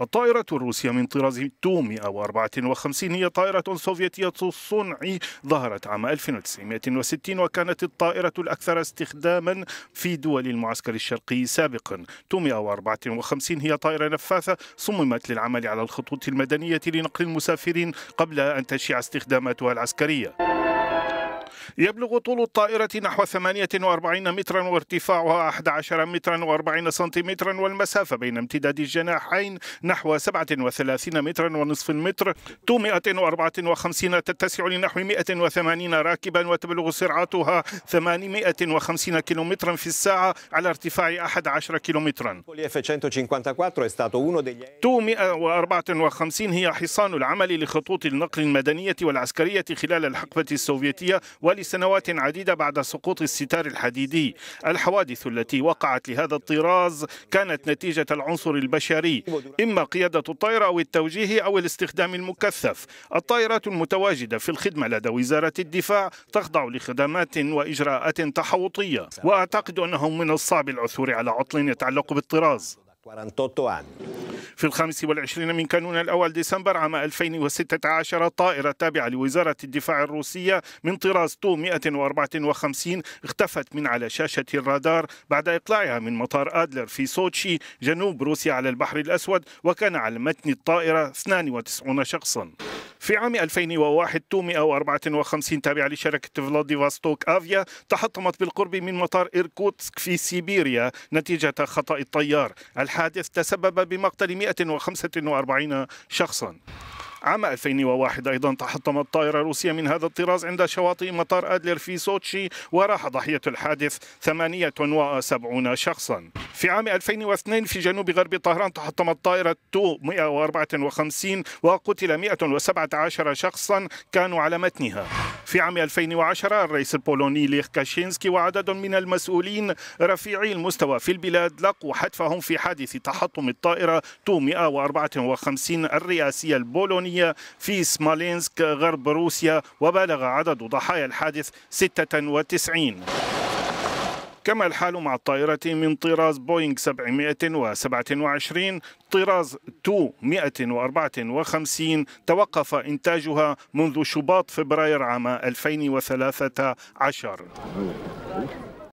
الطائرة الروسية من طراز تو 154 هي طائرة سوفيتية الصنع ظهرت عام 1960 وكانت الطائرة الأكثر استخداما في دول المعسكر الشرقي سابقا تو 154 هي طائرة نفاثة صممت للعمل على الخطوط المدنية لنقل المسافرين قبل أن تشيع استخداماتها العسكرية يبلغ طول الطائرة نحو 48 مترا وارتفاعها 11 مترا و40 سنتيمترا والمسافة بين امتداد الجناحين نحو 37 مترا ونصف المتر 154 تتسع لنحو 180 راكبا وتبلغ سرعتها 850 كم في الساعة على ارتفاع 11 كيلومترا 154 هي حصان العمل لخطوط النقل المدنية والعسكرية خلال الحقبة السوفيتية ول سنوات عديدة بعد سقوط الستار الحديدي الحوادث التي وقعت لهذا الطراز كانت نتيجة العنصر البشري إما قيادة الطائرة أو التوجيه أو الاستخدام المكثف الطائرات المتواجدة في الخدمة لدى وزارة الدفاع تخضع لخدمات وإجراءات تحوطية وأعتقد أنه من الصعب العثور على عطل يتعلق بالطراز في الخامس والعشرين من كانون الأول ديسمبر عام 2016 طائرة تابعة لوزارة الدفاع الروسية من طراز تو 154 اختفت من على شاشة الرادار بعد إقلاعها من مطار آدلر في سوتشي جنوب روسيا على البحر الأسود وكان على متن الطائرة 92 شخصا في عام 2001 254 54 تابعة لشركة فلاديفاستوك أفيا تحطمت بالقرب من مطار إيركوتسك في سيبيريا نتيجة خطأ الطيار الحادث تسبب بمقتل 145 شخصا عام 2001 أيضا تحطمت طائرة روسية من هذا الطراز عند شواطئ مطار أدلر في سوتشي وراح ضحية الحادث 78 شخصا في عام 2002 في جنوب غرب طهران تحطمت طائرة تو 154 وقتل 117 شخصا كانوا على متنها في عام 2010 الرئيس البولوني ليخ كاشينسكي وعدد من المسؤولين رفيعي المستوى في البلاد لقوا حتفهم في حادث تحطم الطائرة تو 154 الرئاسية البولونية في سمالينسك غرب روسيا وبلغ عدد ضحايا الحادث 96 كما الحال مع الطائرة من طراز بوينغ 727 طراز تو 154 توقف إنتاجها منذ شباط فبراير عام 2013